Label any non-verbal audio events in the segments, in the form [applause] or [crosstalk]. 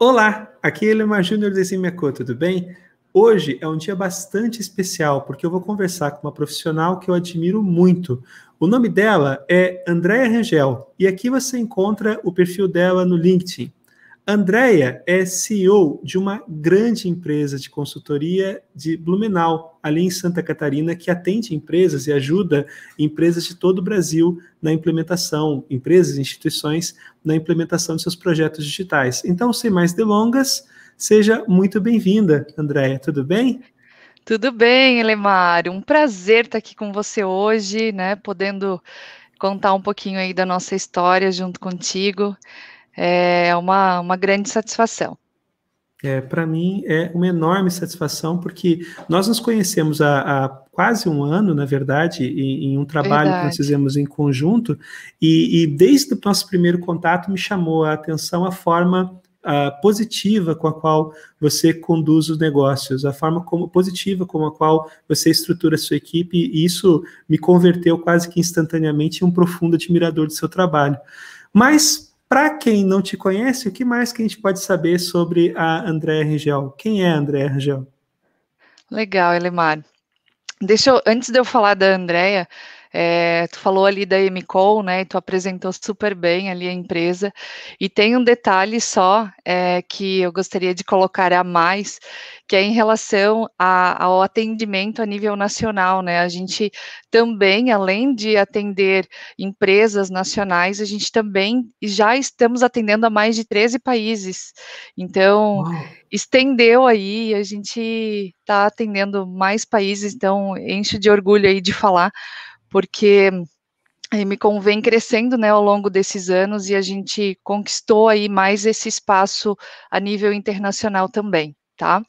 Olá, aqui é o Júnior de tudo bem? Hoje é um dia bastante especial, porque eu vou conversar com uma profissional que eu admiro muito. O nome dela é Andréa Rangel, e aqui você encontra o perfil dela no LinkedIn. Andréia é CEO de uma grande empresa de consultoria de Blumenau, ali em Santa Catarina, que atende empresas e ajuda empresas de todo o Brasil na implementação, empresas e instituições na implementação de seus projetos digitais. Então, sem mais delongas, seja muito bem-vinda, Andréia. Tudo bem? Tudo bem, Elemário. Um prazer estar aqui com você hoje, né? Podendo contar um pouquinho aí da nossa história junto contigo é uma, uma grande satisfação. É, para mim é uma enorme satisfação, porque nós nos conhecemos há, há quase um ano, na verdade, em, em um trabalho verdade. que nós fizemos em conjunto, e, e, desde o nosso primeiro contato me chamou a atenção a forma a ah, positiva com a qual você conduz os negócios, a forma como, positiva com a qual você estrutura a sua equipe, e isso me converteu quase que instantaneamente em um profundo admirador do seu trabalho. Mas para quem não te conhece, o que mais que a gente pode saber sobre a Andréa Rigel? Quem é a Andréa Rigel? Legal, Elemar. Deixa eu, antes de eu falar da Andréa, é, tu falou ali da MCOL, né? Tu apresentou super bem ali a empresa. E tem um detalhe só é, que eu gostaria de colocar a mais, que é em relação a, ao atendimento a nível nacional, né? A gente também, além de atender empresas nacionais, a gente também já estamos atendendo a mais de 13 países. Então, Uau. estendeu aí, a gente está atendendo mais países, então enche de orgulho aí de falar porque a eh, me convém crescendo, né, ao longo desses anos e a gente conquistou aí mais esse espaço a nível internacional também, tá?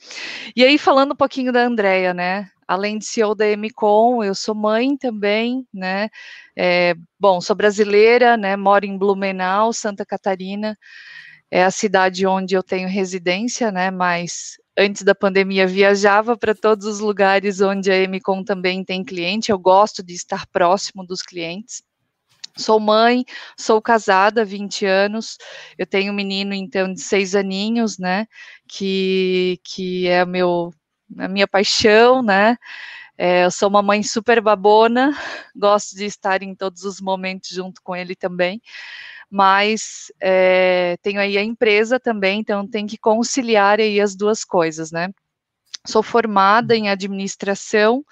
E aí falando um pouquinho da Andrea, né? Além de CEO da MCOM, eu sou mãe também, né? É, bom, sou brasileira, né? Moro em Blumenau, Santa Catarina é a cidade onde eu tenho residência, né? Mas antes da pandemia, viajava para todos os lugares onde a MCOM também tem cliente. Eu gosto de estar próximo dos clientes. Sou mãe, sou casada há 20 anos, eu tenho um menino, então, de seis aninhos, né, que, que é meu, a minha paixão, né, é, eu sou uma mãe super babona, [laughs] gosto de estar em todos os momentos junto com ele também, mas é, tenho aí a empresa também, então tem que conciliar aí as duas coisas, né? Sou formada em administração,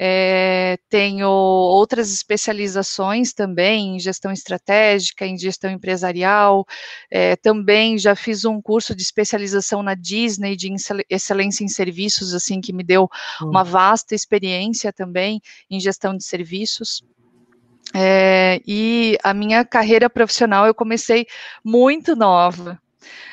é, tenho outras especializações também em gestão estratégica, em gestão empresarial. É, também já fiz um curso de especialização na Disney de excelência em serviços, assim que me deu hum. uma vasta experiência também em gestão de serviços. É, e a minha carreira profissional eu comecei muito nova.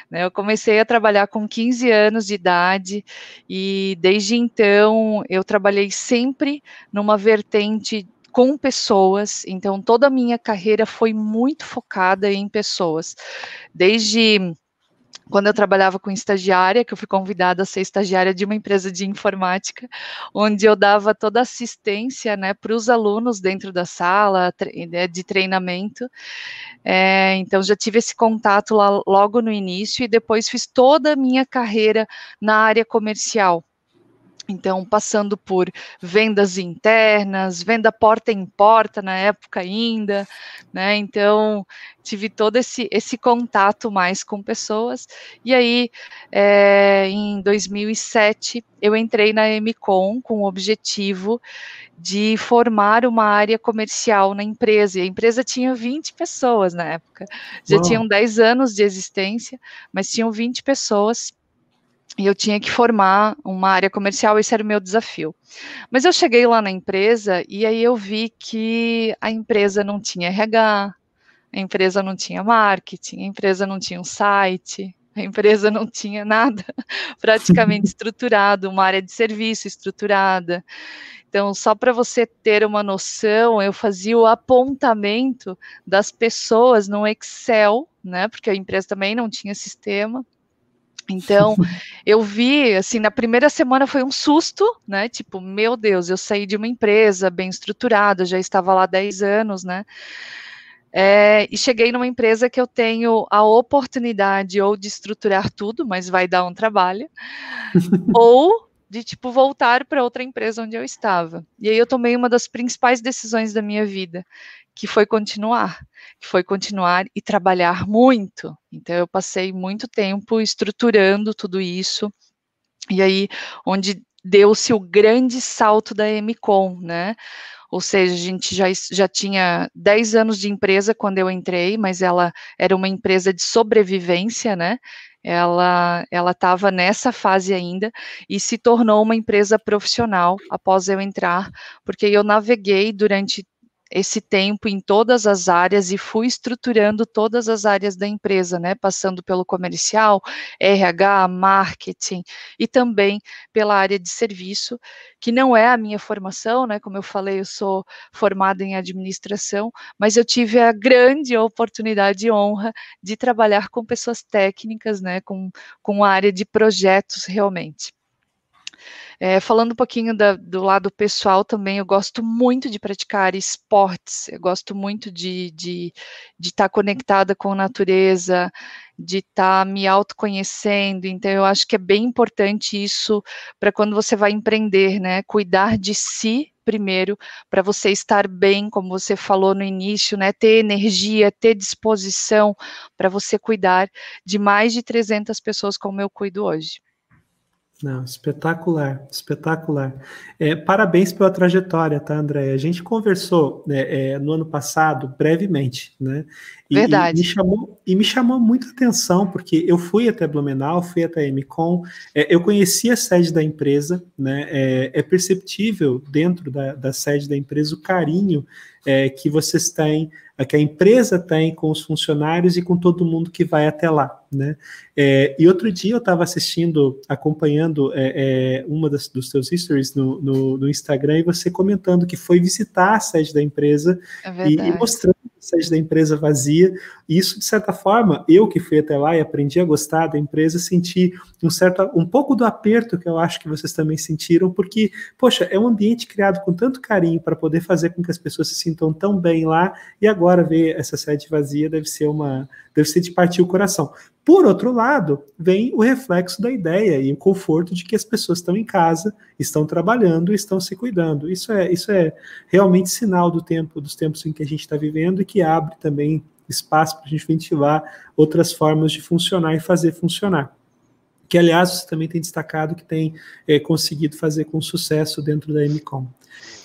Né? Eu comecei a trabalhar com 15 anos de idade e desde então eu trabalhei sempre numa vertente com pessoas, então toda a minha carreira foi muito focada em pessoas, desde quando eu trabalhava com estagiária, que eu fui convidada a ser estagiária de uma empresa de informática, onde eu dava toda assistência né, para os alunos dentro da sala né, de treinamento. É, então, já tive esse contato lá logo no início e depois fiz toda a minha carreira na área comercial. Então, passando por vendas internas, venda porta em porta na época ainda, né? Então, tive todo esse, esse contato mais com pessoas. E aí, é, em 2007, eu entrei na MCOM com o objetivo de formar uma área comercial na empresa. E a empresa tinha 20 pessoas na época. Já tinham 10 anos de existência, mas tinham 20 pessoas e eu tinha que formar uma área comercial, esse era o meu desafio. Mas eu cheguei lá na empresa e aí eu vi que a empresa não tinha RH, a empresa não tinha marketing, a empresa não tinha um site, a empresa não tinha nada [laughs] praticamente [laughs] estruturado, uma área de serviço estruturada. Então, só para você ter uma noção, eu fazia o apontamento das pessoas no Excel, né? Porque a empresa também não tinha sistema. Então, [laughs] eu vi, assim, na primeira semana foi um susto, né? Tipo, meu Deus, eu saí de uma empresa bem estruturada, já estava lá 10 anos, né? É, e cheguei numa empresa que eu tenho a oportunidade ou de estruturar tudo, mas vai dar um trabalho, [laughs] ou de tipo voltar para outra empresa onde eu estava. E aí eu tomei uma das principais decisões da minha vida, que foi continuar, que foi continuar e trabalhar muito. Então eu passei muito tempo estruturando tudo isso. E aí onde deu-se o grande salto da MCOM, né? ou seja, a gente já, já tinha 10 anos de empresa quando eu entrei, mas ela era uma empresa de sobrevivência, né? Ela ela estava nessa fase ainda e se tornou uma empresa profissional após eu entrar, porque eu naveguei durante esse tempo em todas as áreas e fui estruturando todas as áreas da empresa, né? Passando pelo comercial, RH, marketing e também pela área de serviço, que não é a minha formação, né? Como eu falei, eu sou formada em administração, mas eu tive a grande oportunidade e honra de trabalhar com pessoas técnicas, né? Com, com a área de projetos realmente. É, falando um pouquinho da, do lado pessoal também, eu gosto muito de praticar esportes, eu gosto muito de estar de, de tá conectada com a natureza, de estar tá me autoconhecendo. Então, eu acho que é bem importante isso para quando você vai empreender, né? Cuidar de si primeiro para você estar bem, como você falou no início, né? Ter energia, ter disposição para você cuidar de mais de 300 pessoas como eu cuido hoje. Não, espetacular, espetacular. É, parabéns pela trajetória, tá, André? A gente conversou né, é, no ano passado brevemente, né? E, Verdade. E me, chamou, e me chamou muito atenção, porque eu fui até Blumenau, fui até a MCOM, é, eu conheci a sede da empresa, né? É, é, perceptível dentro da, da sede da empresa o carinho é, que vocês têm que a empresa tem com os funcionários e com todo mundo que vai até lá. Né? É, e outro dia eu estava assistindo, acompanhando é, é, uma das, dos seus stories no, no, no, Instagram e você comentando que foi visitar a sede da empresa é e, e mostrando a sede da empresa vazia. E isso, de certa forma, eu que fui até lá e aprendi a gostar da empresa, senti um certo, um pouco do aperto que eu acho que vocês também sentiram, porque, poxa, é um ambiente criado com tanto carinho para poder fazer com que as pessoas se sintam tão bem lá e agora agora ver essa sede vazia deve ser uma, deve ser de partir o coração. Por outro lado, vem o reflexo da ideia e o conforto de que as pessoas estão em casa, estão trabalhando, estão se cuidando. Isso é, isso é realmente sinal do tempo, dos tempos em que a gente está vivendo e que abre também espaço para a gente ventilar outras formas de funcionar e fazer funcionar que aliás você também tem destacado que tem é, conseguido fazer com sucesso dentro da MCOM.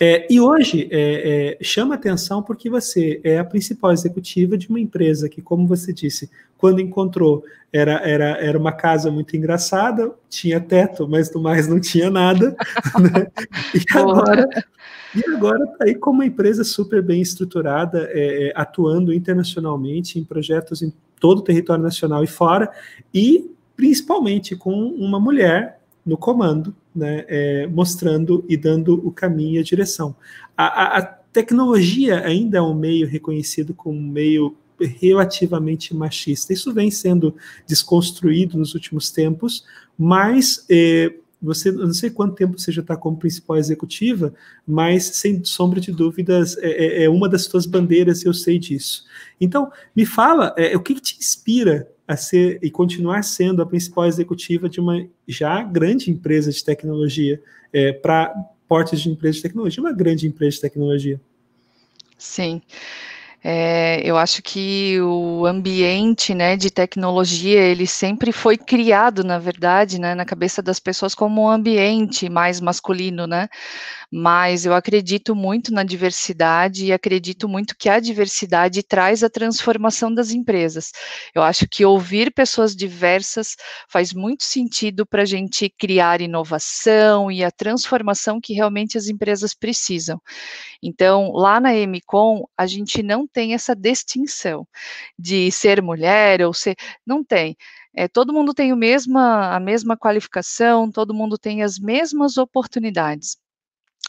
É, e hoje é, é, chama atenção porque você é a principal executiva de uma empresa que, como você disse, quando encontrou era, era, era uma casa muito engraçada, tinha teto, mas do mais não tinha nada. [laughs] Né? E agora e agora está aí como uma empresa super bem estruturada, é, é, atuando internacionalmente em projetos em todo o território nacional e fora, e principalmente com uma mulher no comando, né, é, mostrando e dando o caminho e a direção. A, a, a tecnologia ainda é um meio reconhecido como um meio relativamente machista. Isso vem sendo desconstruído nos últimos tempos, mas é, você não sei quanto tempo você já está como principal executiva, mas sem sombra de dúvidas é, é, é uma das suas bandeiras. Eu sei disso. Então me fala é, o que, que te inspira a ser e continuar sendo a principal executiva de uma já grande empresa de tecnologia, é, para portes de empresa de tecnologia, uma grande empresa de tecnologia. Sim. É, eu acho que o ambiente né, de tecnologia, ele sempre foi criado, na verdade, né, na cabeça das pessoas como um ambiente mais masculino, né? mas eu acredito muito na diversidade e acredito muito que a diversidade traz a transformação das empresas. Eu acho que ouvir pessoas diversas faz muito sentido para a gente criar inovação e a transformação que realmente as empresas precisam. Então, lá na MCOM, a gente não tem essa distinção de ser mulher ou ser. Não tem. É, todo mundo tem o mesma, a mesma qualificação, todo mundo tem as mesmas oportunidades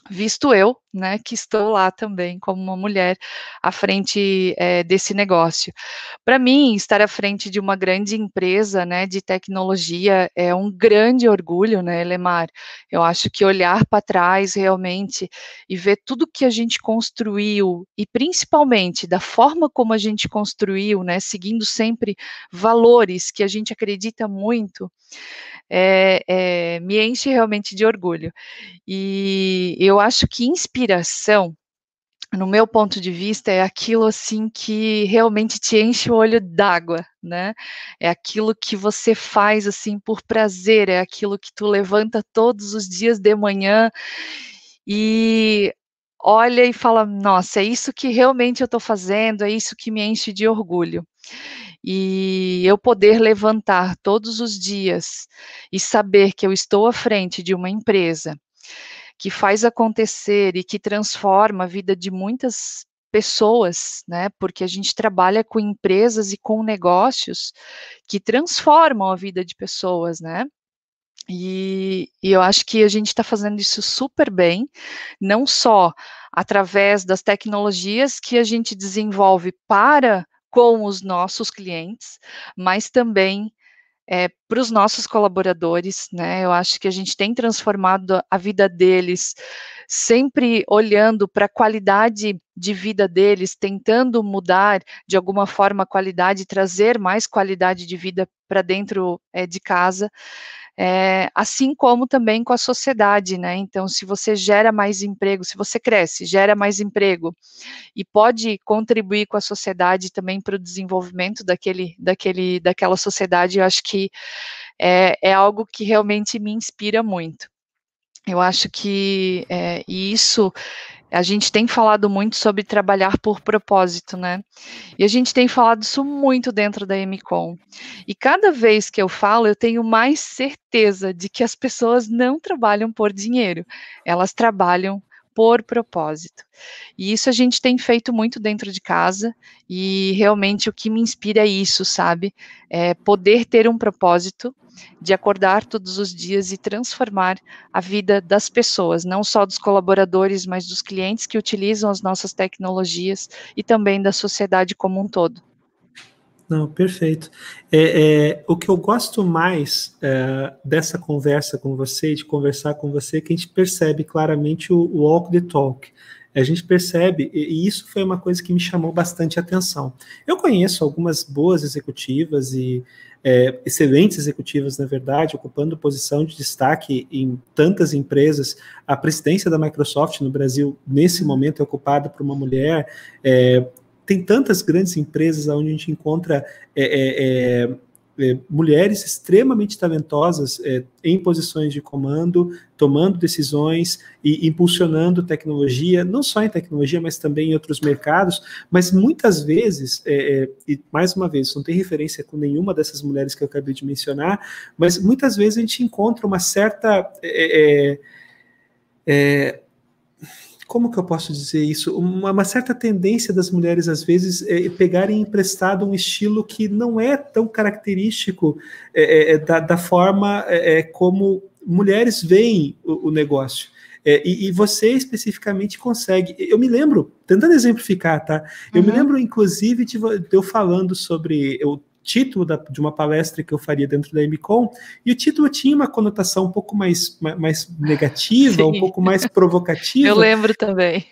visto eu, né, que estou lá também como uma mulher à frente é, desse negócio. Para mim, estar à frente de uma grande empresa, né, de tecnologia é um grande orgulho, né, Lemar. Eu acho que olhar para trás realmente e ver tudo que a gente construiu e principalmente da forma como a gente construiu, né, seguindo sempre valores que a gente acredita muito, é, é, me enche realmente de orgulho. E eu acho que inspiração, no meu ponto de vista, é aquilo assim que realmente te enche o olho d'água, né? É aquilo que você faz assim por prazer, é aquilo que tu levanta todos os dias de manhã e olha e fala: nossa, é isso que realmente eu estou fazendo, é isso que me enche de orgulho e eu poder levantar todos os dias e saber que eu estou à frente de uma empresa que faz acontecer e que transforma a vida de muitas pessoas, né? Porque a gente trabalha com empresas e com negócios que transformam a vida de pessoas, né? E, e, eu acho que a gente está fazendo isso super bem, não só através das tecnologias que a gente desenvolve para com os nossos clientes, mas também é, para os nossos colaboradores, né? Eu acho que a gente tem transformado a vida deles, sempre olhando para a qualidade de vida deles, tentando mudar de alguma forma a qualidade, trazer mais qualidade de vida para dentro é, de casa é, assim como também com a sociedade, né? Então, se você gera mais emprego, se você cresce, gera mais emprego e pode contribuir com a sociedade também para o desenvolvimento daquele, daquele, daquela sociedade, eu acho que é, é algo que realmente me inspira muito. Eu acho que é, isso a gente tem falado muito sobre trabalhar por propósito, né? E a gente tem falado isso muito dentro da MCOM. E cada vez que eu falo, eu tenho mais certeza de que as pessoas não trabalham por dinheiro, elas trabalham por propósito. E isso a gente tem feito muito dentro de casa, e realmente o que me inspira é isso, sabe? É poder ter um propósito de acordar todos os dias e transformar a vida das pessoas, não só dos colaboradores, mas dos clientes que utilizam as nossas tecnologias e também da sociedade como um todo. Não, perfeito. É, é, o que eu gosto mais é, dessa conversa com você, de conversar com você, é que a gente percebe claramente o walk the talk. A gente percebe, e isso foi uma coisa que me chamou bastante atenção. Eu conheço algumas boas executivas e é, excelentes executivas, na verdade, ocupando posição de destaque em tantas empresas. A presidência da Microsoft no Brasil, nesse momento, é ocupada por uma mulher. É, tem tantas grandes empresas onde a gente encontra é, é, é é, mulheres extremamente talentosas é, em posições de comando, tomando decisões e impulsionando tecnologia, não só em tecnologia, mas também em outros mercados. Mas muitas vezes, é, é e mais uma vez, não tem referência com nenhuma dessas mulheres que eu acabei de mencionar, mas muitas vezes a gente encontra uma certa. É, é, é como que eu posso dizer isso? Uma, uma certa tendência das mulheres, às vezes, é, é pegarem emprestado um estilo que não é tão característico é, é, é da, da, forma é, como mulheres veem o, o negócio. E, e, você especificamente consegue. Eu me lembro, tentando exemplificar, tá? Eu uhum. me lembro, inclusive, de, de eu falando sobre. Eu título da, de uma palestra que eu faria dentro da MCOM, e o título tinha uma conotação um pouco mais, mais negativa, Sim. um pouco mais [laughs] provocativa. Eu lembro também.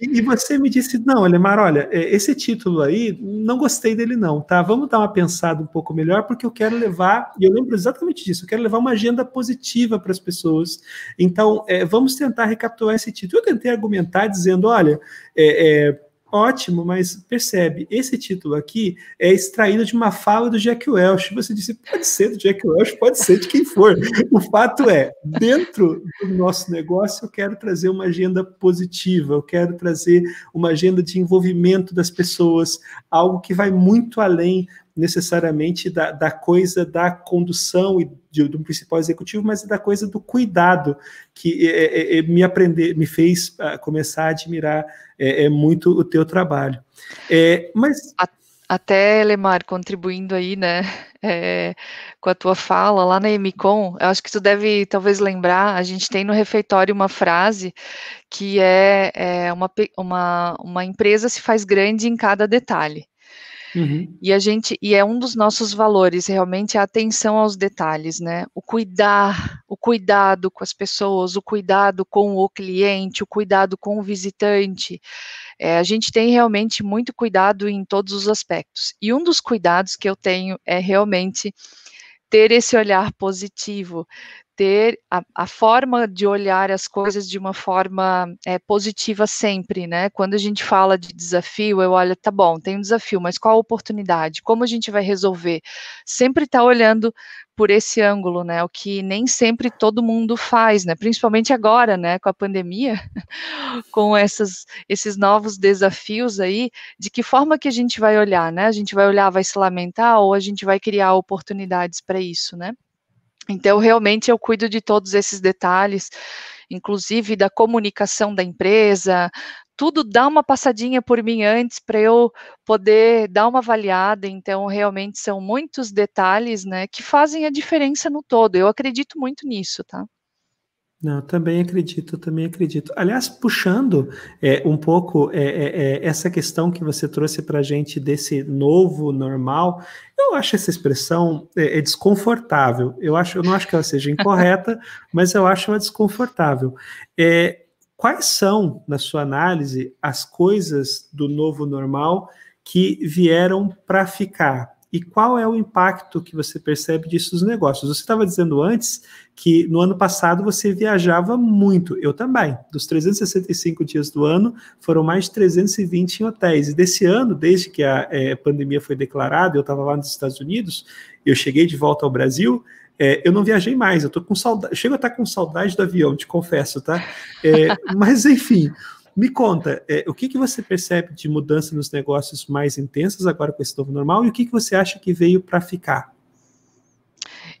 E, e você me disse, não, Alemar, olha, é, esse título aí, não gostei dele não, tá? Vamos dar uma pensada um pouco melhor, porque eu quero levar, e eu lembro exatamente disso, eu quero levar uma agenda positiva para as pessoas. Então, é, vamos tentar recapitular esse título. Eu tentei argumentar dizendo, olha, é, é ótimo, mas percebe, esse título aqui é extraído de uma fala do Jack Welch. Você disse, pode ser do Jack Welch, pode ser de quem for. O fato é, dentro do nosso negócio, eu quero trazer uma agenda positiva, eu quero trazer uma agenda de envolvimento das pessoas, algo que vai muito além necessariamente da, da coisa da condução e de, do principal executivo, mas da coisa do cuidado que é, é, é, é me aprender, me fez ah, começar a admirar é, é, muito o teu trabalho. mas até, Lemar, contribuindo aí, né, é, com a tua fala lá na Emicon, eu acho que tu deve talvez lembrar, a gente tem no refeitório uma frase que é, é uma, uma, uma empresa se faz grande em cada detalhe. Uhum. E a gente, e é um dos nossos valores, realmente, é a atenção aos detalhes, né? O cuidar, o cuidado com as pessoas, o cuidado com o cliente, o cuidado com o visitante. É, a gente tem realmente muito cuidado em todos os aspectos. E um dos cuidados que eu tenho é realmente ter esse olhar positivo, ter a, a, forma de olhar as coisas de uma forma é, positiva sempre, né? Quando a gente fala de desafio, eu olho, tá bom, tem um desafio, mas qual a oportunidade? Como a gente vai resolver? Sempre estar tá olhando por esse ângulo, né? O que nem sempre todo mundo faz, né? Principalmente agora, né? Com a pandemia, [laughs] com essas, esses novos desafios aí, de que forma que a gente vai olhar, né? A gente vai olhar, vai se lamentar ou a gente vai criar oportunidades para isso, né? Então, realmente, eu cuido de todos esses detalhes, inclusive da comunicação da empresa, tudo dá uma passadinha por mim antes para eu poder dar uma avaliada. Então, realmente são muitos detalhes, né, que fazem a diferença no todo. Eu acredito muito nisso, tá? Não, também acredito, também acredito. Aliás, puxando é, um pouco é, é, é essa questão que você trouxe para a gente desse novo normal, eu acho essa expressão é, é, desconfortável. Eu acho, eu não acho que ela seja incorreta, [laughs] mas eu acho ela desconfortável. É, quais são, na sua análise, as coisas do novo normal que vieram para ficar? e qual é o impacto que você percebe disso nos negócios? Você estava dizendo antes que no ano passado você viajava muito, eu também. Dos 365 dias do ano, foram mais de 320 em hotéis. E desse ano, desde que a é, pandemia foi declarada, eu estava lá nos Estados Unidos, eu cheguei de volta ao Brasil, é, eu não viajei mais, eu tô com saudade, chego a estar tá com saudade do avião, te confesso, tá? É, [laughs] mas enfim, me conta, é, o que, que você percebe de mudança nos negócios mais intensos agora com esse novo normal e o que, que você acha que veio para ficar?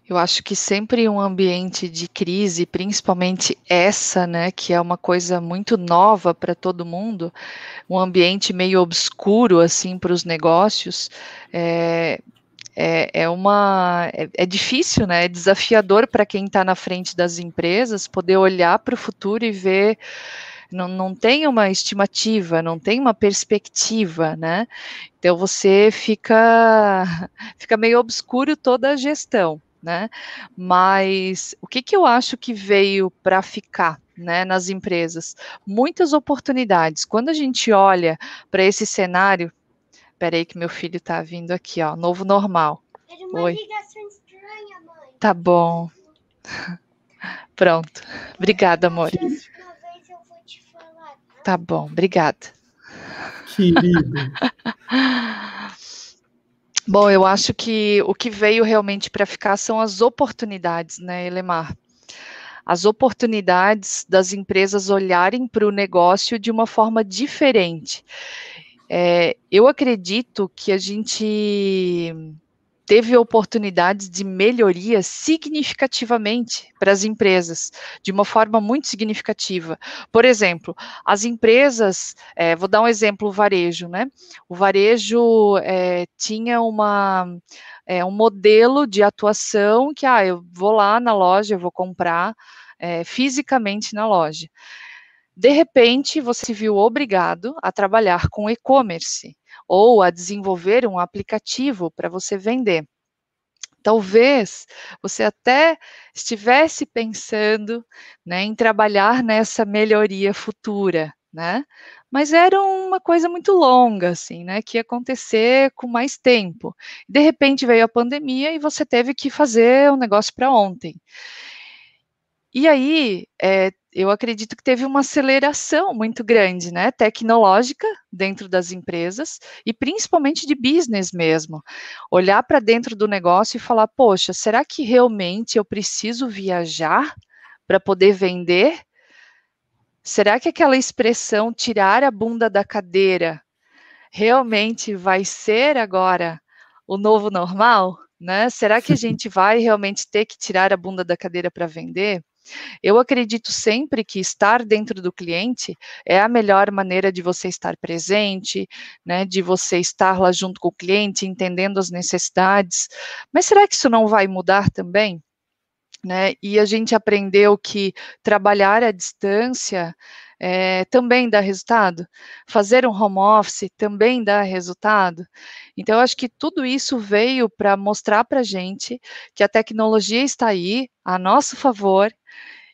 Eu acho que sempre um ambiente de crise, principalmente essa, né, que é uma coisa muito nova para todo mundo, um ambiente meio obscuro assim para os negócios, é, é, é uma é, é, difícil, né? É desafiador para quem está na frente das empresas poder olhar para o futuro e ver não, não tem uma estimativa, não tem uma perspectiva, né? Então você fica, [laughs] fica meio obscuro toda a gestão. Né? Mas o que, que eu acho que veio para ficar né, nas empresas? Muitas oportunidades. Quando a gente olha para esse cenário, peraí que meu filho está vindo aqui, ó, novo normal. É Era uma Oi. ligação estranha, mãe. Tá bom. [laughs] Pronto. Obrigada, amor. Tá bom, obrigada. Querido. [laughs] bom, eu acho que o que veio realmente para ficar são as oportunidades, né, Elemar? As oportunidades das empresas olharem para o negócio de uma forma diferente. É, eu acredito que a gente teve oportunidades de melhoria significativamente para as empresas, de uma forma muito significativa. Por exemplo, as empresas, é, vou dar um exemplo, o varejo, né? O varejo é, tinha uma, é, um modelo de atuação que, ah, eu vou lá na loja, eu vou comprar é, fisicamente na loja. De repente, você se viu obrigado a trabalhar com e-commerce ou a desenvolver um aplicativo para você vender. Talvez você até estivesse pensando né, em trabalhar nessa melhoria futura, né? Mas era uma coisa muito longa, assim, né? Que ia acontecer com mais tempo. De repente veio a pandemia e você teve que fazer o um negócio para ontem. E aí, é, eu acredito que teve uma aceleração muito grande, né, tecnológica dentro das empresas e principalmente de business mesmo. Olhar para dentro do negócio e falar, poxa, será que realmente eu preciso viajar para poder vender? Será que aquela expressão tirar a bunda da cadeira realmente vai ser agora o novo normal? Né? Será que a [laughs] gente vai realmente ter que tirar a bunda da cadeira para vender? Eu acredito sempre que estar dentro do cliente é a melhor maneira de você estar presente, né, de você estar lá junto com o cliente, entendendo as necessidades. Mas será que isso não vai mudar também? Né? E a gente aprendeu que trabalhar à distância é, também dá resultado. Fazer um home office também dá resultado. Então, eu acho que tudo isso veio para mostrar para a gente que a tecnologia está aí, a nosso favor,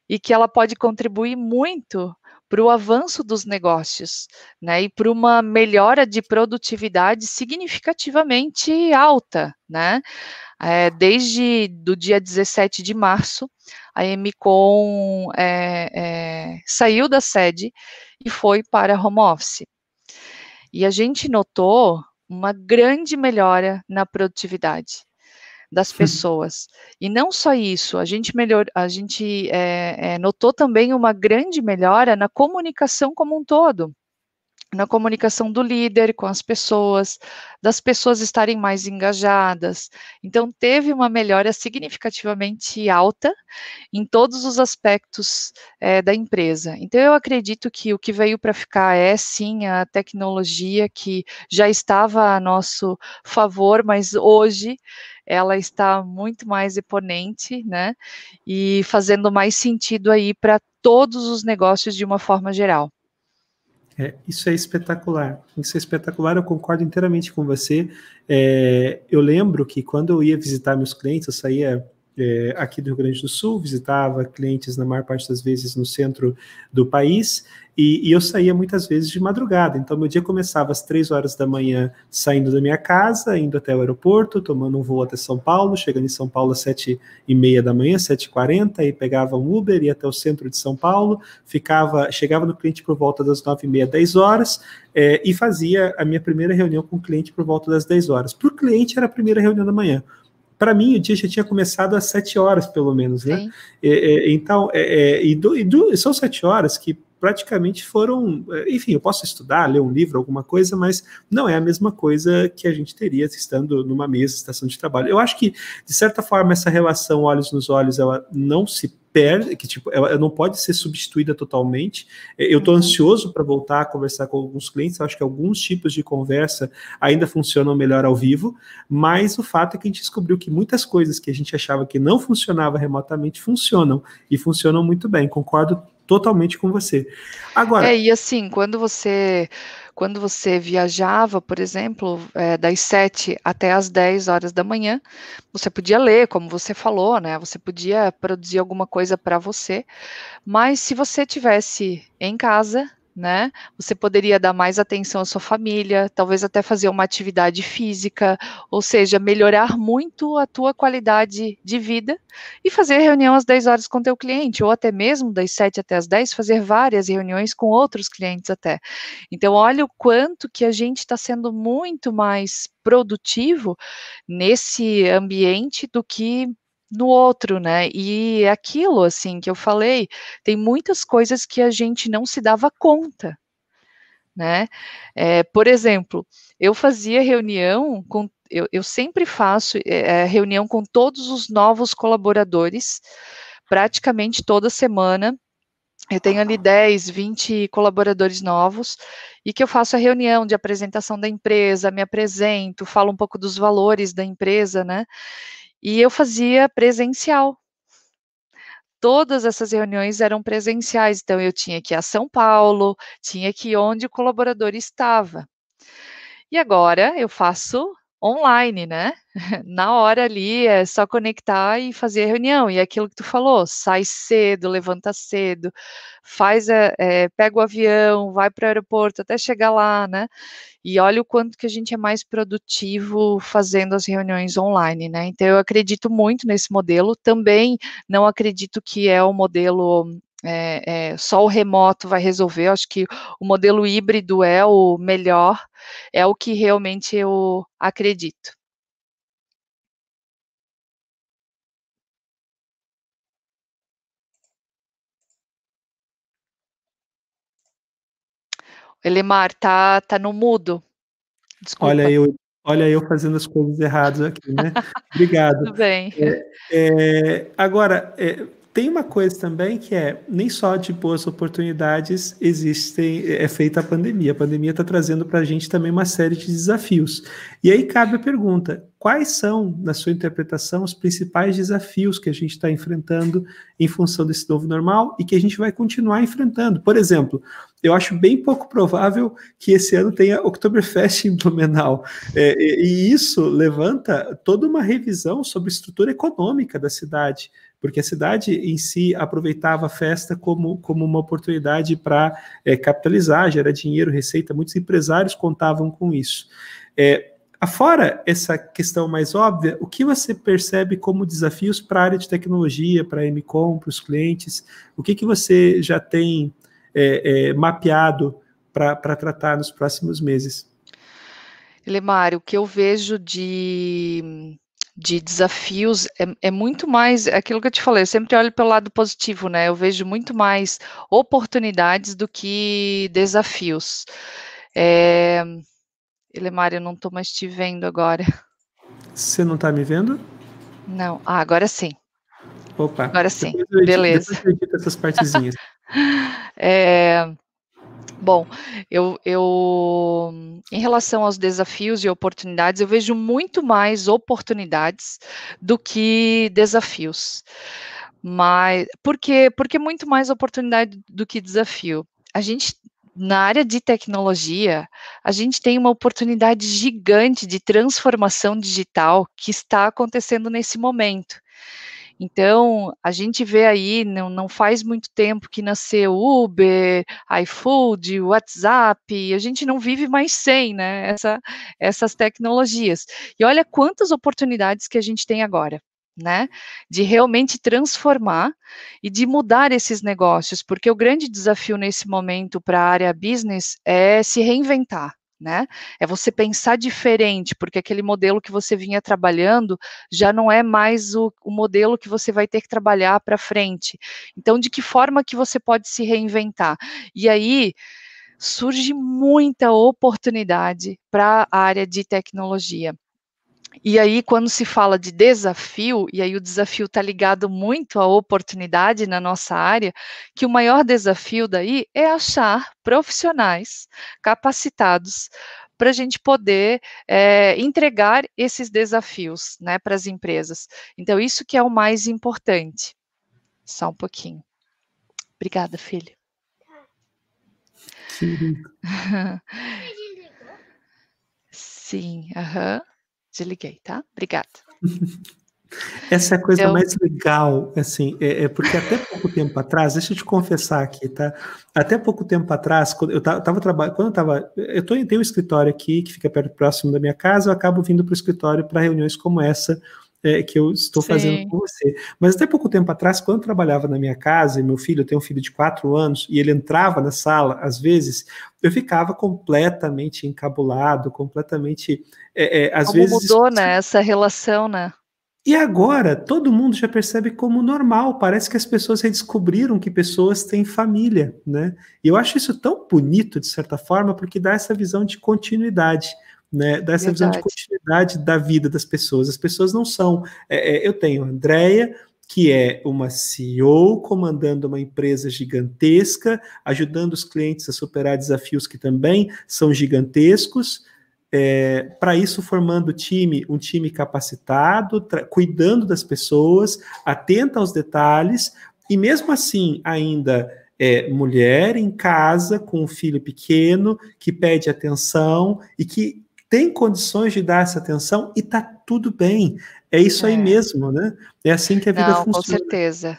e que ela pode contribuir muito para o avanço dos negócios, né, e para uma melhora de produtividade significativamente alta, né? É, desde do dia 17 de março, a MCOM é, é, saiu da sede e foi para home office. E a gente notou uma grande melhora na produtividade das uhum. pessoas. E não só isso, a gente melhor, a gente é, é, notou também uma grande melhora na comunicação como um todo na comunicação do líder com as pessoas, das pessoas estarem mais engajadas. Então, teve uma melhora significativamente alta em todos os aspectos é, da empresa. Então, eu acredito que o que veio para ficar é, sim, a tecnologia que já estava a nosso favor, mas hoje ela está muito mais exponente, né? E fazendo mais sentido aí para todos os negócios de uma forma geral. É, isso é espetacular. Isso é espetacular, eu concordo inteiramente com você. É, eu lembro que quando eu ia visitar meus clientes, eu saía é, aqui do Rio Grande do Sul, visitava clientes na maior parte das vezes no centro do país, e, e, eu saía muitas vezes de madrugada, então meu dia começava às três horas da manhã, saindo da minha casa, indo até o aeroporto, tomando um voo até São Paulo, chegando em São Paulo às sete e meia da manhã, sete e quarenta, e pegava um Uber, ia até o centro de São Paulo, ficava, chegava no cliente por volta das nove e meia, dez horas, é, e fazia a minha primeira reunião com o cliente por volta das dez horas. Para o cliente era a primeira reunião da manhã, para mim o dia já tinha começado às sete horas pelo menos, né? É, é, então, é, é, e, do, e do, são sete horas que praticamente foram. Eh, enfim, eu posso estudar, ler um livro, alguma coisa, mas não é a mesma coisa que a gente teria estando numa mesa, estação de trabalho. Eu acho que, de certa forma, essa relação olhos nos olhos, ela não se perde, que tipo, ela não pode ser substituída totalmente. Eh, eu estou uhum. ansioso para voltar a conversar com alguns clientes, eu acho que alguns tipos de conversa ainda funcionam melhor ao vivo, mas o fato é que a gente descobriu que muitas coisas que a gente achava que não funcionava remotamente funcionam e funcionam muito bem. Concordo totalmente com você. Agora. É, e assim, quando você quando você viajava, por exemplo, é, das 7 até as 10 horas da manhã, você podia ler, como você falou, né? Você podia produzir alguma coisa para você, mas se você tivesse em casa, né? Você poderia dar mais atenção à sua família, talvez até fazer uma atividade física, ou seja, melhorar muito a tua qualidade de vida e fazer reunião às 10 horas com teu cliente, ou até mesmo das 7 até as 10, fazer várias reuniões com outros clientes até. Então, olha o quanto que a gente está sendo muito mais produtivo nesse ambiente do que no outro, né? E aquilo, assim, que eu falei, tem muitas coisas que a gente não se dava conta, né? É, por exemplo, eu fazia reunião com, eu, eu sempre faço é, é reunião com todos os novos colaboradores, praticamente toda semana. Eu tenho ali 10, 20 colaboradores novos e que eu faço a reunião de apresentação da empresa, me apresento, falo um pouco dos valores da empresa, né? E eu fazia presencial. Todas essas reuniões eram presenciais, então eu tinha que ir a São Paulo, tinha que ir onde o colaborador estava. E agora eu faço online, né? [laughs] Na hora ali é só conectar e fazer a reunião. E é aquilo que tu falou, sai cedo, levanta cedo, faz, a, é, pega o avião, vai para o aeroporto até chegar lá, né? E olha o quanto que a gente é mais produtivo fazendo as reuniões online, né? Então eu acredito muito nesse modelo. Também não acredito que é o modelo é, é, só o remoto vai resolver. Eu acho que o modelo híbrido é o melhor é o que realmente eu acredito. Elemar, tá, tá no mudo. Desculpa. Olha eu, olha eu fazendo as coisas erradas aqui, né? [laughs] Obrigado. Tudo bem. É, é, agora, é, tem uma coisa também que é nem só de tipo, boas oportunidades existem é feita a pandemia. A pandemia está trazendo para a gente também uma série de desafios. E aí cabe a pergunta: quais são, na sua interpretação, os principais desafios que a gente está enfrentando em função desse novo normal e que a gente vai continuar enfrentando? Por exemplo, eu acho bem pouco provável que esse ano tenha Oktoberfest em Blumenau. É, e isso levanta toda uma revisão sobre a estrutura econômica da cidade porque a cidade em si aproveitava a festa como, como uma oportunidade para é, eh, capitalizar, gerar dinheiro, receita. Muitos empresários contavam com isso. É, afora essa questão mais óbvia, o que você percebe como desafios para a área de tecnologia, para a MCOM, para os clientes? O que, que você já tem é, é, mapeado para tratar nos próximos meses? Lemário, o que eu vejo de de desafios é, é, muito mais é aquilo que eu te falei, eu sempre olho pelo lado positivo, né? Eu vejo muito mais oportunidades do que desafios. É... Elemário, eu não estou mais te vendo agora. Você não está me vendo? Não. Ah, agora sim. Opa. Agora sim. Depois eu edito, Beleza. Depois eu edito essas partezinhas. [laughs] é... Bom, eu, eu, em relação aos desafios e oportunidades, eu vejo muito mais oportunidades do que desafios. Mas por quê? Porque muito mais oportunidade do que desafio. A gente na área de tecnologia, a gente tem uma oportunidade gigante de transformação digital que está acontecendo nesse momento. Então, a gente vê aí, não, não faz muito tempo que nasceu Uber, iFood, WhatsApp, a gente não vive mais sem né, essa, essas tecnologias. E olha quantas oportunidades que a gente tem agora. Né, de realmente transformar e de mudar esses negócios, porque o grande desafio nesse momento para a área business é se reinventar, né? É você pensar diferente, porque aquele modelo que você vinha trabalhando já não é mais o, o modelo que você vai ter que trabalhar para frente. Então, de que forma que você pode se reinventar? E aí surge muita oportunidade para a área de tecnologia. E aí, quando se fala de desafio, e aí o desafio está ligado muito à oportunidade na nossa área, que o maior desafio daí é achar profissionais capacitados para a gente poder é, entregar esses desafios né, para as empresas. Então, isso que é o mais importante. Só um pouquinho. Obrigada, filho. Sim. [laughs] Sim, aham. Uhum. Desliguei, tá? Obrigada. [laughs] Essa é a coisa então... mais legal, assim, é, é, porque até pouco tempo atrás, deixa eu te confessar aqui, tá? Até pouco tempo atrás, quando eu estava trabalhando, quando eu estava, eu tô, tenho um escritório aqui que fica perto próximo da minha casa, eu acabo vindo para o escritório para reuniões como essa, é, que eu estou Sim. fazendo com você. Mas até pouco tempo atrás, quando eu trabalhava na minha casa, e meu filho, eu tenho um filho de quatro anos, e ele entrava na sala, às vezes, eu ficava completamente encabulado, completamente. É, é, às como vezes. mudou, né? Essa relação, né? E agora, todo mundo já percebe como normal, parece que as pessoas redescobriram que pessoas têm família, né? E eu acho isso tão bonito, de certa forma, porque dá essa visão de continuidade né? Dá essa Verdade. visão de continuidade da vida das pessoas. As pessoas não são. É, é, eu tenho a Andrea, que é uma CEO comandando uma empresa gigantesca, ajudando os clientes a superar desafios que também são gigantescos. É, para isso formando time, um time capacitado, cuidando das pessoas, atenta aos detalhes, e mesmo assim ainda é, mulher em casa com um filho pequeno que pede atenção e que tem condições de dar essa atenção e tá tudo bem. É isso é. aí mesmo, né? É assim que a vida Não, funciona. Com certeza,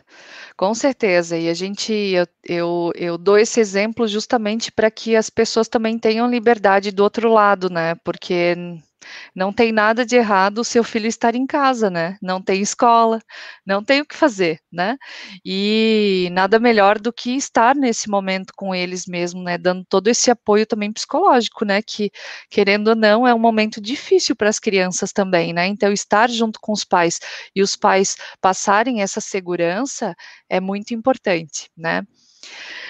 com certeza. E a gente, eu, eu, eu dou esse exemplo justamente para que as pessoas também tenham liberdade do outro lado, né? Porque não tem nada de errado o seu filho estar em casa, né? Não tem escola, não tem o que fazer, né? E nada melhor do que estar nesse momento com eles mesmo, né? Dando todo esse apoio também psicológico, né? Que, querendo ou não, é um momento difícil para as crianças também, né? Então, estar junto com os pais e os pais passarem essa segurança é muito importante, né?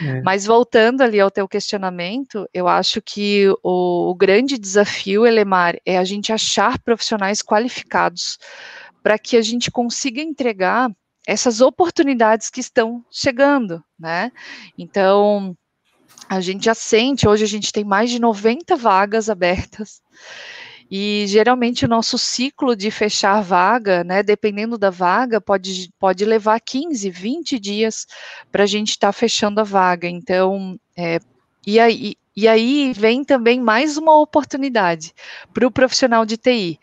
É. Mas voltando ali ao teu questionamento, eu acho que o, o grande desafio, Elemar, é a gente achar profissionais qualificados para que a gente consiga entregar essas oportunidades que estão chegando, né? Então, a gente já sente, hoje a gente tem mais de 90 vagas abertas e geralmente o nosso ciclo de fechar vaga, né, dependendo da vaga, pode, pode levar 15, 20 dias para a gente estar tá fechando a vaga. Então, é, e aí, e aí vem também mais uma oportunidade para o profissional de TI,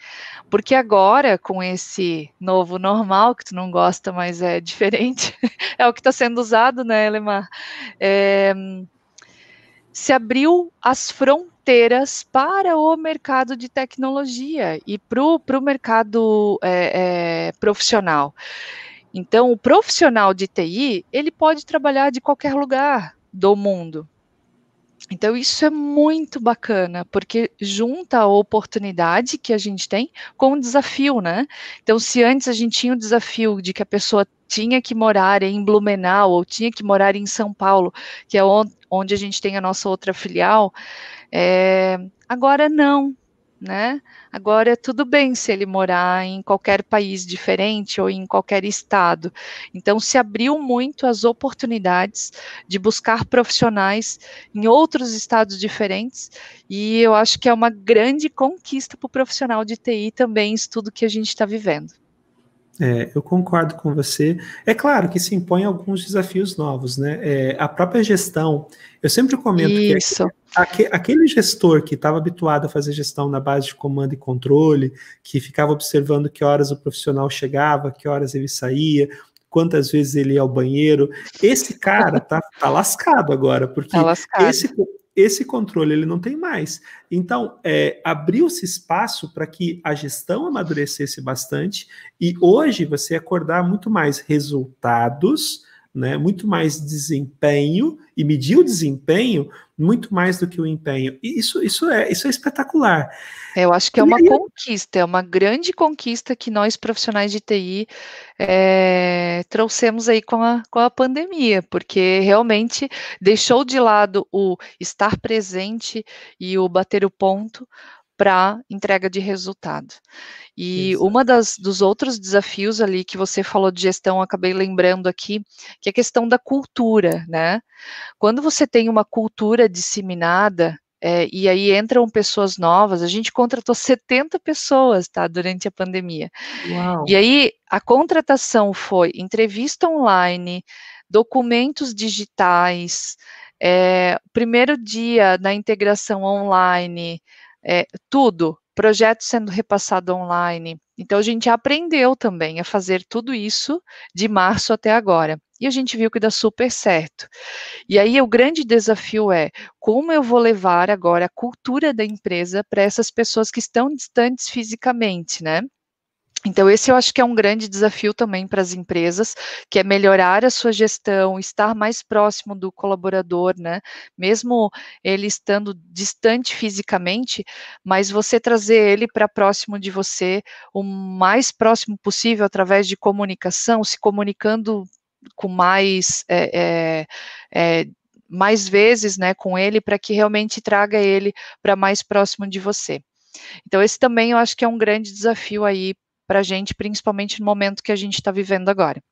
porque agora com esse novo normal que tu não gosta, mas é diferente, [laughs] é o que está sendo usado, né, Elemar? É, se abriu as fronteiras para o mercado de tecnologia e para o mercado é, é, profissional. Então, o profissional de TI, ele pode trabalhar de qualquer lugar do mundo. Então, isso é muito bacana, porque junta a oportunidade que a gente tem com o desafio, né? Então, se antes a gente tinha o desafio de que a pessoa tinha que morar em Blumenau ou tinha que morar em São Paulo, que é onde a gente tem a nossa outra filial, é... agora não né? Agora, tudo bem se ele morar em qualquer país diferente ou em qualquer estado. Então, se abriu muito as oportunidades de buscar profissionais em outros estados diferentes, e eu acho que é uma grande conquista para o profissional de TI também, isso tudo que a gente está vivendo. É, eu concordo com você. É claro que se impõem alguns desafios novos, né? É, a própria gestão, eu sempre comento Isso. que aquele, aquele gestor que estava habituado a fazer gestão na base de comando e controle, que ficava observando que horas o profissional chegava, que horas ele saía, quantas vezes ele ia ao banheiro, esse cara tá, tá lascado agora, porque tá lascado. Esse, esse controle ele não tem mais. Então, é, abriu-se espaço para que a gestão amadurecesse bastante e hoje você acordar muito mais resultados né? Muito mais desempenho e medir o desempenho muito mais do que o empenho. E isso, isso é, isso é espetacular. É, eu acho que é uma aí... conquista, é uma grande conquista que nós profissionais de TI é, eh, trouxemos aí com a, com a pandemia, porque realmente deixou de lado o estar presente e o bater o ponto para entrega de resultado. E Isso. uma das dos outros desafios ali que você falou de gestão, acabei lembrando aqui, que é a questão da cultura, né? Quando você tem uma cultura disseminada, é, e aí entram pessoas novas. A gente contratou 70 pessoas, tá, durante a pandemia. Uau. E aí a contratação foi entrevista online, documentos digitais, é, primeiro dia na integração online, é, tudo, projetos sendo repassado online. Então a gente aprendeu também a fazer tudo isso de março até agora. E a gente viu que dá super certo. E aí o grande desafio é como eu vou levar agora a cultura da empresa para essas pessoas que estão distantes fisicamente, né? Então, esse eu acho que é um grande desafio também para as empresas, que é melhorar a sua gestão, estar mais próximo do colaborador, né? Mesmo ele estando distante fisicamente, mas você trazer ele para próximo de você, o mais próximo possível, através de comunicação, se comunicando com mais. É, é, é, mais vezes, né, com ele, para que realmente traga ele para mais próximo de você. Então, esse também eu acho que é um grande desafio aí para a gente, principalmente no momento que a gente está vivendo agora.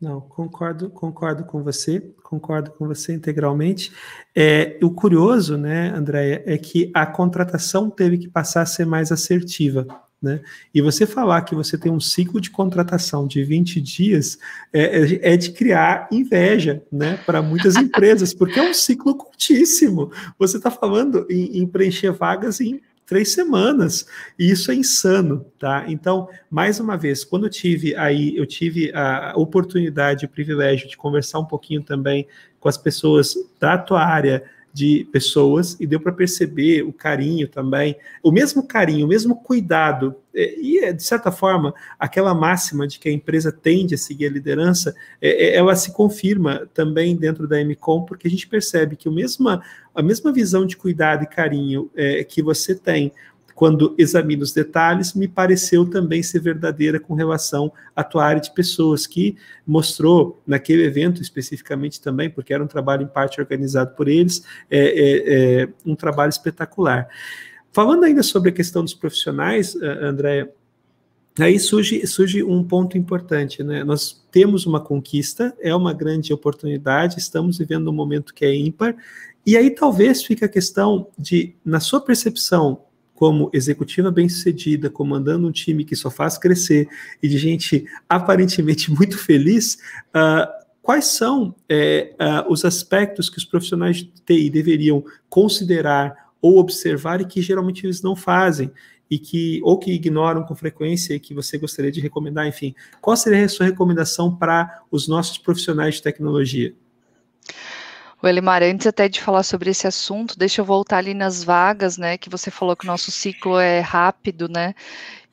Não, concordo, concordo com você, concordo com você integralmente. É, o curioso, né, Andréia, é que a contratação teve que passar a ser mais assertiva. Né? E você falar que você tem um ciclo de contratação de 20 dias é, é, é de criar inveja né, para muitas [laughs] empresas, porque é um ciclo curtíssimo. Você está falando em, em preencher vagas em três semanas. E isso é insano, tá? Então, mais uma vez, quando eu tive aí, eu tive a oportunidade, o privilégio de conversar um pouquinho também com as pessoas da tua área de pessoas e deu para perceber o carinho também, o mesmo carinho, o mesmo cuidado. É, e, é, de certa forma, aquela máxima de que a empresa tende a seguir a liderança, é, ela se confirma também dentro da MCOM, porque a gente percebe que o mesmo a mesma visão de cuidado e carinho que você tem quando examino os detalhes, me pareceu também ser verdadeira com relação à tua área de pessoas, que mostrou naquele evento especificamente também, porque era um trabalho em parte organizado por eles, é, é, é um trabalho espetacular. Falando ainda sobre a questão dos profissionais, eh, Andréia, Aí surge, surge um ponto importante, né? Nós temos uma conquista, é uma grande oportunidade, estamos vivendo um momento que é ímpar, e aí talvez fique a questão de, na sua percepção, como executiva bem-sucedida, comandando um time que só faz crescer e de gente aparentemente [laughs] muito feliz, uh, quais são é, uh, os aspectos que os profissionais de TI deveriam considerar ou observar e que geralmente eles não fazem? e que ou que ignoram com frequência e que você gostaria de recomendar, enfim, qual seria a sua recomendação para os nossos profissionais de tecnologia? O Elimar, antes até de falar sobre esse assunto, deixa eu voltar ali nas vagas, né? Que você falou que o nosso ciclo é rápido, né?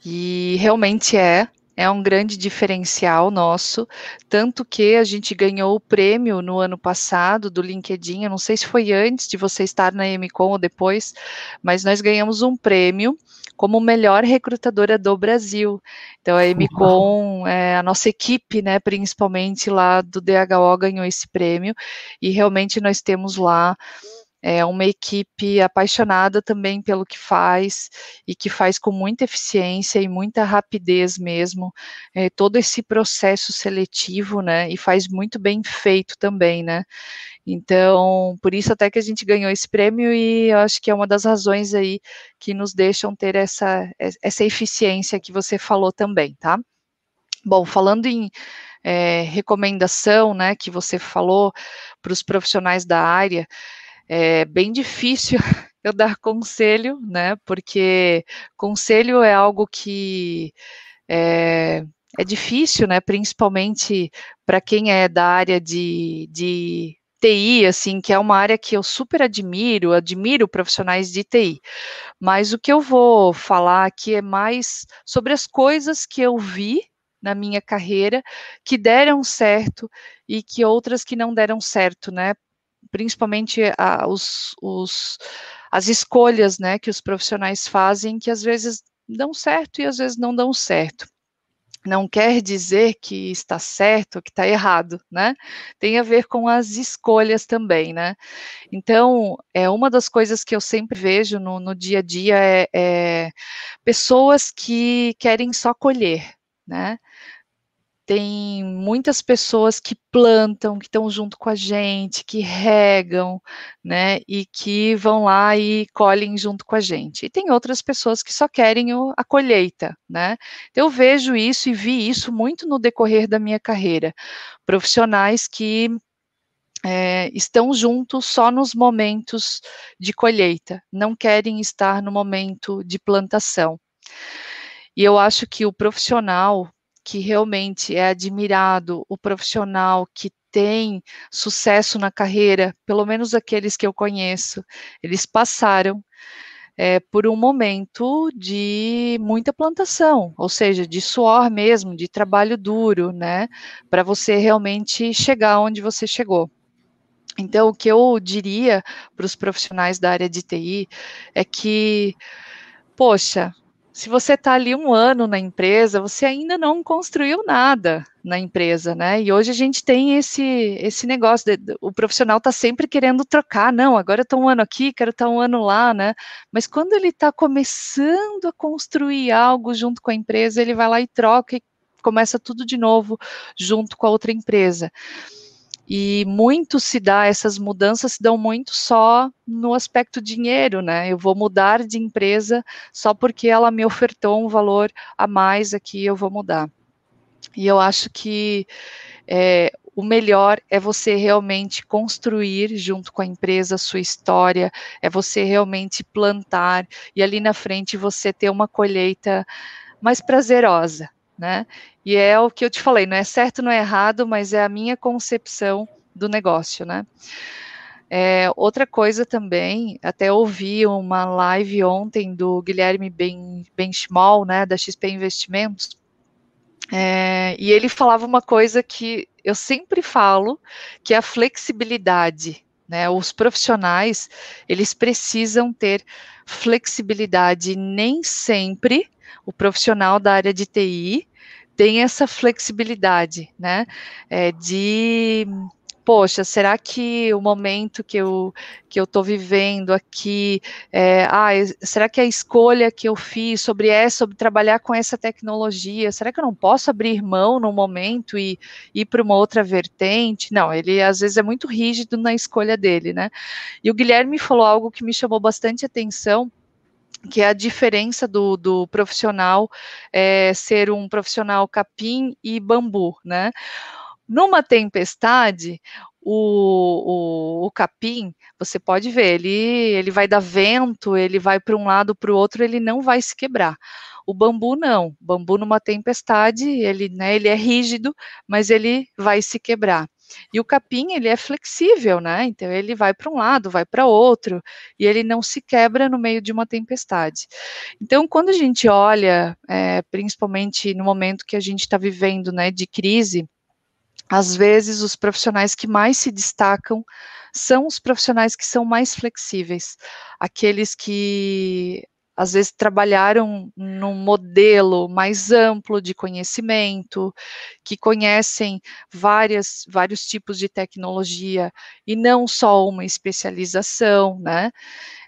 E realmente é, é um grande diferencial nosso, tanto que a gente ganhou o prêmio no ano passado do LinkedIn, eu não sei se foi antes de você estar na MCom ou depois, mas nós ganhamos um prêmio como melhor recrutadora do Brasil. Então a MCOM, é, a nossa equipe, né, principalmente lá do DHO ganhou esse prêmio e realmente nós temos lá é uma equipe apaixonada também pelo que faz e que faz com muita eficiência e muita rapidez mesmo é, todo esse processo seletivo, né? E faz muito bem feito também, né? Então, por isso até que a gente ganhou esse prêmio e eu acho que é uma das razões aí que nos deixam ter essa, essa eficiência que você falou também, tá? Bom, falando em é, recomendação, né, que você falou para os profissionais da área, é bem difícil [laughs] eu dar conselho, né? Porque conselho é algo que é, é difícil, né? Principalmente para quem é da área de, de TI, assim, que é uma área que eu super admiro, admiro profissionais de TI. Mas o que eu vou falar aqui é mais sobre as coisas que eu vi na minha carreira que deram certo e que outras que não deram certo, né? principalmente a, os, os, as escolhas né, que os profissionais fazem, que às vezes dão certo e às vezes não dão certo. Não quer dizer que está certo, que está errado, né? Tem a ver com as escolhas também, né? Então, é uma das coisas que eu sempre vejo no, no dia a dia é, é pessoas que querem só colher, né? tem muitas pessoas que plantam, que estão junto com a gente, que regam, né, e que vão lá e colhem junto com a gente. E tem outras pessoas que só querem o, a colheita, né? Eu vejo isso e vi isso muito no decorrer da minha carreira. Profissionais que é, estão juntos só nos momentos de colheita, não querem estar no momento de plantação. E eu acho que o profissional que realmente é admirado, o profissional que tem sucesso na carreira, pelo menos aqueles que eu conheço, eles passaram é, por um momento de muita plantação, ou seja, de suor mesmo, de trabalho duro, né, para você realmente chegar onde você chegou. Então, o que eu diria para os profissionais da área de TI é que, poxa, se você está ali um ano na empresa, você ainda não construiu nada na empresa, né? E hoje a gente tem esse esse negócio, de, o profissional está sempre querendo trocar, não, agora eu estou um ano aqui, quero estar tá um ano lá, né? Mas quando ele está começando a construir algo junto com a empresa, ele vai lá e troca e começa tudo de novo junto com a outra empresa. E muito se dá, essas mudanças se dão muito só no aspecto dinheiro, né? Eu vou mudar de empresa só porque ela me ofertou um valor a mais aqui, eu vou mudar. E eu acho que é, o melhor é você realmente construir junto com a empresa a sua história, é você realmente plantar e ali na frente você ter uma colheita mais prazerosa, né? E é o que eu te falei, não é certo, não é errado, mas é a minha concepção do negócio, né? É, outra coisa também, até ouvi uma live ontem do Guilherme ben, Benchmall, né, da XP Investimentos, é, e ele falava uma coisa que eu sempre falo, que é a flexibilidade. Né? Os profissionais, eles precisam ter flexibilidade, nem sempre o profissional da área de TI tem essa flexibilidade, né? É, de poxa, será que o momento que eu que eu estou vivendo aqui, é, ah, é, será que a escolha que eu fiz sobre essa, é sobre trabalhar com essa tecnologia, será que eu não posso abrir mão no momento e ir para uma outra vertente? Não, ele às vezes é muito rígido na escolha dele, né? E o Guilherme falou algo que me chamou bastante atenção que é a diferença do, do profissional é, ser um profissional capim e bambu, né? Numa tempestade, o, o, o, capim, você pode ver, ele, ele vai dar vento, ele vai para um lado, para o outro, ele não vai se quebrar. O bambu não, o bambu numa tempestade, ele, né, ele é rígido, mas ele vai se quebrar. E o capim, ele é flexível, né? Então ele vai para um lado, vai para outro, e ele não se quebra no meio de uma tempestade. Então, quando a gente olha, é, principalmente no momento que a gente está vivendo, né, de crise, às vezes os profissionais que mais se destacam são os profissionais que são mais flexíveis, aqueles que às vezes trabalharam num modelo mais amplo de conhecimento, que conhecem várias, vários tipos de tecnologia e não só uma especialização, né?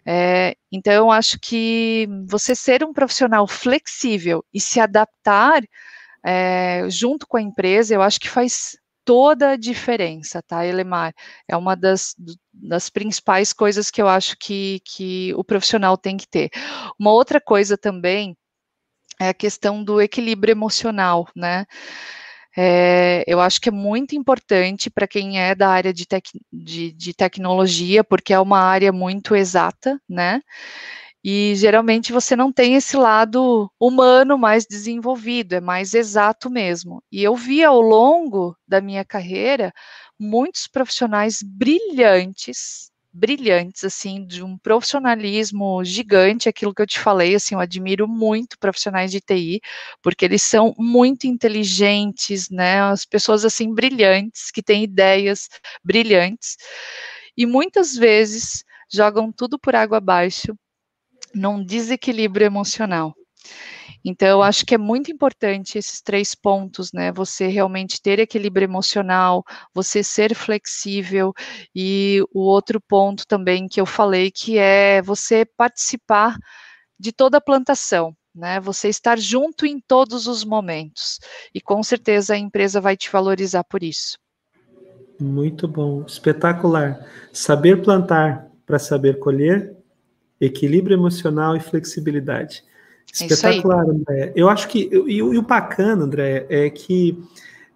É, então, acho que você ser um profissional flexível e se adaptar é, junto com a empresa, eu acho que faz toda a diferença, tá, Elemar? É uma das, das principais coisas que eu acho que, que o profissional tem que ter. Uma outra coisa também é a questão do equilíbrio emocional, né? É, eu acho que é muito importante para quem é da área de, tec de, de, tecnologia, porque é uma área muito exata, né? E geralmente você não tem esse lado humano mais desenvolvido, é mais exato mesmo. E eu vi ao longo da minha carreira muitos profissionais brilhantes, brilhantes, assim, de um profissionalismo gigante, aquilo que eu te falei, assim, eu admiro muito profissionais de TI, porque eles são muito inteligentes, né, as pessoas, assim, brilhantes, que têm ideias brilhantes, e muitas vezes jogam tudo por água abaixo num desequilíbrio emocional. Então, eu acho que é muito importante esses três pontos, né? Você realmente ter equilíbrio emocional, você ser flexível, e o outro ponto também que eu falei, que é você participar de toda a plantação, né? Você estar junto em todos os momentos. E com certeza a empresa vai te valorizar por isso. Muito bom, espetacular. Saber plantar para saber colher equilíbrio emocional e flexibilidade. É Espetacular, André. Eu acho que. E, o bacana, André, é que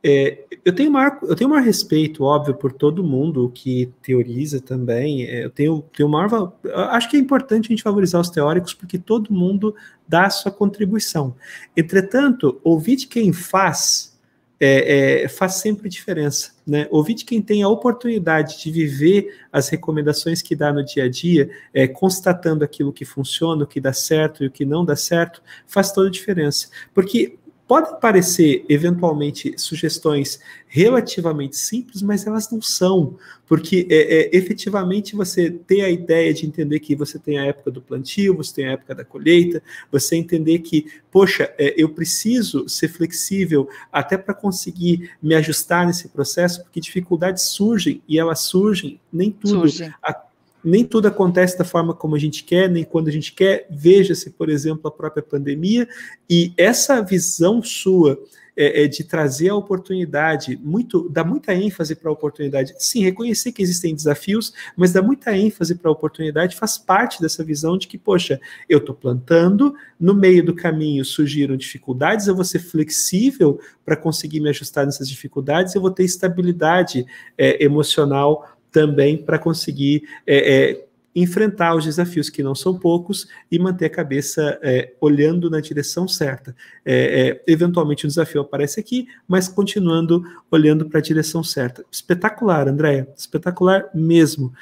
é, eu, tenho maior, eu tenho maior respeito, óbvio, por todo mundo que teoriza também. É, eu tenho, tenho maior. Acho que é importante a gente valorizar os teóricos, porque todo mundo dá a sua contribuição. Entretanto, ouvir de quem faz é, é, faz sempre diferença. Né? Ouvir de quem tem a oportunidade de viver as recomendações que dá no dia a dia, é, constatando aquilo que funciona, o que dá certo e o que não dá certo, faz toda a diferença. Porque podem parecer eventualmente sugestões relativamente simples, mas elas não são, porque é, é, efetivamente você ter a ideia de entender que você tem a época do plantio, você tem a época da colheita, você entender que, poxa, é, eu preciso ser flexível até para conseguir me ajustar nesse processo, porque dificuldades surgem e elas surgem, nem tudo. Surge. A, nem tudo acontece da forma como a gente quer, nem quando a gente quer. Veja-se, por exemplo, a própria pandemia e essa visão sua é, é de trazer a oportunidade, muito, dá muita ênfase para a oportunidade. Sim, reconhecer que existem desafios, mas dá muita ênfase para a oportunidade, faz parte dessa visão de que, poxa, eu estou plantando, no meio do caminho surgiram dificuldades, eu vou ser flexível para conseguir me ajustar nessas dificuldades, eu vou ter estabilidade é, emocional também para conseguir é, é, enfrentar os desafios que não são poucos e manter a cabeça é, olhando na direção certa. É, é, eventualmente o desafio aparece aqui, mas continuando olhando para a direção certa. Espetacular, Andréia, espetacular mesmo.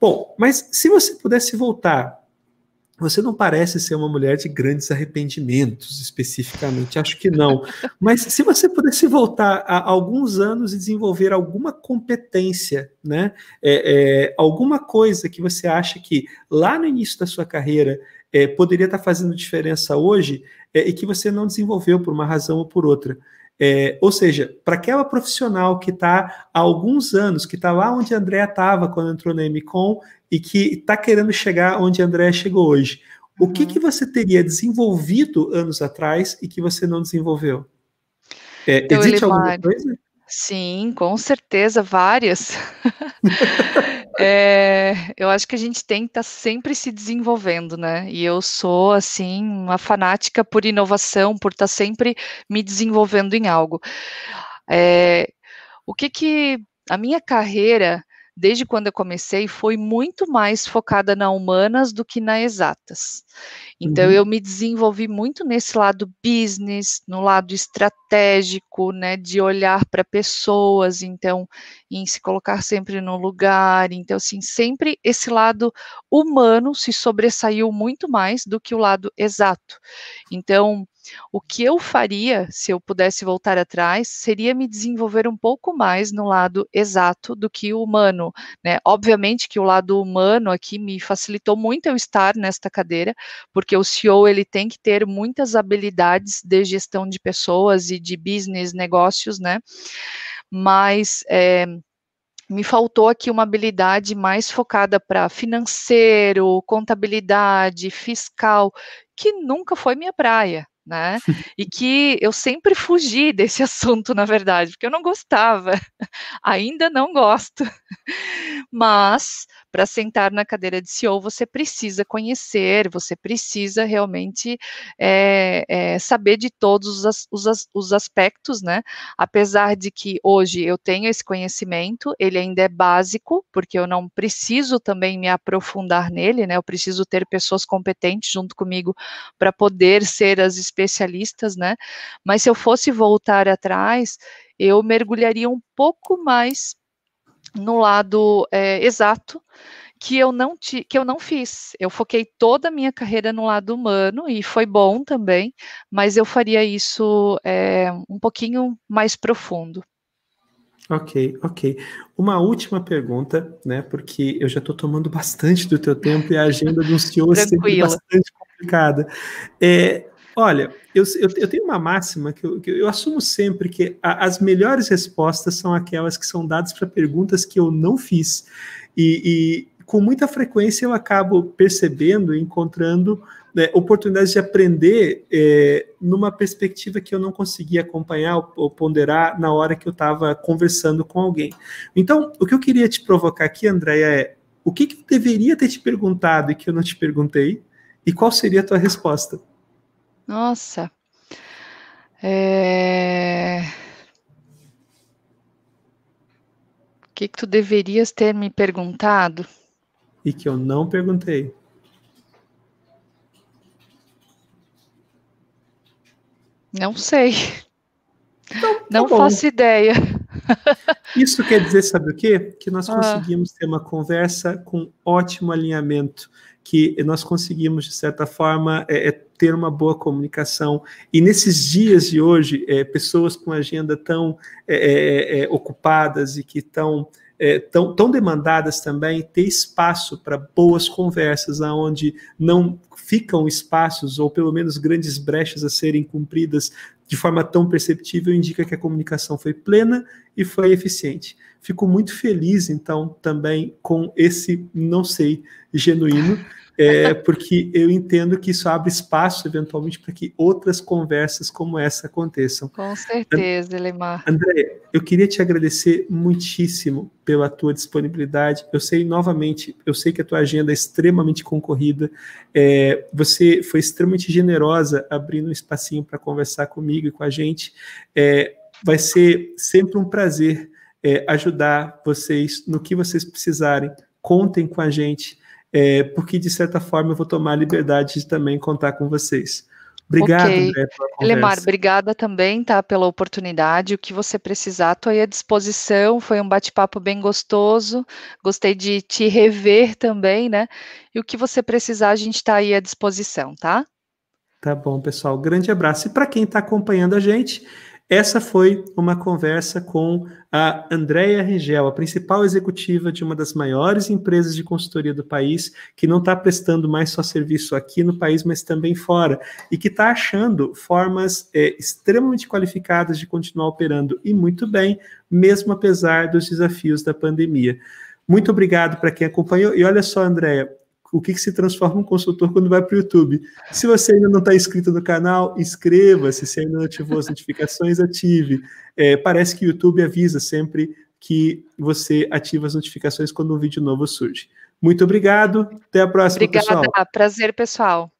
Bom, mas se você pudesse voltar você não parece ser uma mulher de grandes arrependimentos, especificamente, acho que não. [laughs] Mas se você pudesse voltar a alguns anos e desenvolver alguma competência, né? É, é, alguma coisa que você acha que lá no início da sua carreira é, poderia estar fazendo diferença hoje é, e que você não desenvolveu por uma razão ou por outra. É, ou seja, para aquela profissional que está há alguns anos, que está lá onde a Andrea estava quando entrou na MCOM e que está querendo chegar onde André chegou hoje. O uhum. que, que você teria desenvolvido anos atrás e que você não desenvolveu? É, então, existe alguma coisa? Sim, com certeza, várias. [laughs] é, eu acho que a gente tem que estar tá sempre se desenvolvendo, né? E eu sou, assim, uma fanática por inovação, por estar tá sempre me desenvolvendo em algo. É, o que que a minha carreira desde quando eu comecei, foi muito mais focada na humanas do que na exatas. Então, uhum. eu me desenvolvi muito nesse lado business, no lado estratégico, né, de olhar para pessoas, então, em se colocar sempre no lugar. Então, assim, sempre esse lado humano se sobressaiu muito mais do que o lado exato. Então, o que eu faria, se eu pudesse voltar atrás, seria me desenvolver um pouco mais no lado exato do que o humano. Né? Obviamente que o lado humano aqui me facilitou muito eu estar nesta cadeira, porque o CEO ele tem que ter muitas habilidades de gestão de pessoas e de business, negócios, né? Mas é, me faltou aqui uma habilidade mais focada para financeiro, contabilidade, fiscal, que nunca foi minha praia, né? E que eu sempre fugi desse [laughs] assunto, na verdade, porque eu não gostava, [laughs] ainda não gosto. Mas para sentar na cadeira de CEO, você precisa conhecer, você precisa realmente é, é, saber de todos os, os, os aspectos, né? Apesar de que hoje eu tenho esse conhecimento, ele ainda é básico, porque eu não preciso também me aprofundar nele, né? Eu preciso ter pessoas competentes junto comigo para poder ser as especialistas, né? Mas se eu fosse voltar atrás, eu mergulharia um pouco mais no lado é, exato que eu não ti, que eu não fiz. Eu foquei toda a minha carreira no lado humano e foi bom também, mas eu faria isso é, um pouquinho mais profundo. Ok, ok. Uma última pergunta, né? Porque eu já estou tomando bastante do teu tempo e a agenda anunciou senhor é bastante complicada. É, Olha, eu, eu, eu, tenho uma máxima que eu, que eu assumo sempre que a, as melhores respostas são aquelas que são dadas para perguntas que eu não fiz. E, e, com muita frequência eu acabo percebendo e encontrando né, oportunidades de aprender é, numa perspectiva que eu não conseguia acompanhar ou, ou ponderar na hora que eu estava conversando com alguém. Então, o que eu queria te provocar aqui, Andréia, é o que, que eu deveria ter te perguntado e que eu não te perguntei, e qual seria a tua resposta? Nossa. É... O que, que tu deverias ter me perguntado? E que eu não perguntei. Não sei. Então, tá não bom. faço ideia. [laughs] Isso quer dizer, sabe o quê? Que nós ah. conseguimos ah. ter uma conversa com ótimo alinhamento, que nós conseguimos, de certa forma, é, é ter uma boa comunicação. E nesses dias de hoje, é, pessoas com agenda tão é, é, é, ocupadas e que estão. É, tão, tão, demandadas também, ter espaço para boas conversas, aonde não ficam espaços ou pelo menos grandes brechas a serem cumpridas de forma tão perceptível, indica que a comunicação foi plena e foi eficiente. Fico muito feliz, então, também com esse, não sei, genuíno é, porque eu entendo que isso abre espaço, eventualmente, para que outras conversas como essa aconteçam. Com certeza, Elemar. André, eu queria te agradecer muitíssimo pela tua disponibilidade. Eu sei, novamente, eu sei que a tua agenda é extremamente concorrida. É, você foi extremamente generosa abrindo um espacinho para conversar comigo e com a gente. É, vai ser sempre um prazer é, ajudar vocês no que vocês precisarem. Contem com a gente é, porque de certa forma eu vou tomar a liberdade de também contar com vocês. Obrigado, okay. Lemar, obrigada também, tá, pela oportunidade. O que você precisar, estou aí à disposição. Foi um bate-papo bem gostoso. Gostei de te rever também, né? E o que você precisar, a gente está aí à disposição, tá? Tá bom, pessoal. Grande abraço. E para quem está acompanhando a gente, essa foi uma conversa com a Andréia Regel, a principal executiva de uma das maiores empresas de consultoria do país, que não está prestando mais só serviço aqui no país, mas também fora, e que está achando formas é, extremamente qualificadas de continuar operando e muito bem, mesmo apesar dos desafios da pandemia. Muito obrigado para quem acompanhou. E olha só, Andréia, o que, que se transforma um consultor quando vai para o YouTube. Se você ainda não está inscrito no canal, inscreva-se. Se ainda não ativou as notificações, ative. É, parece que o YouTube avisa sempre que você ativa as notificações quando um vídeo novo surge. Muito obrigado. Até a próxima, Obrigada. pessoal. Obrigada. Prazer, pessoal.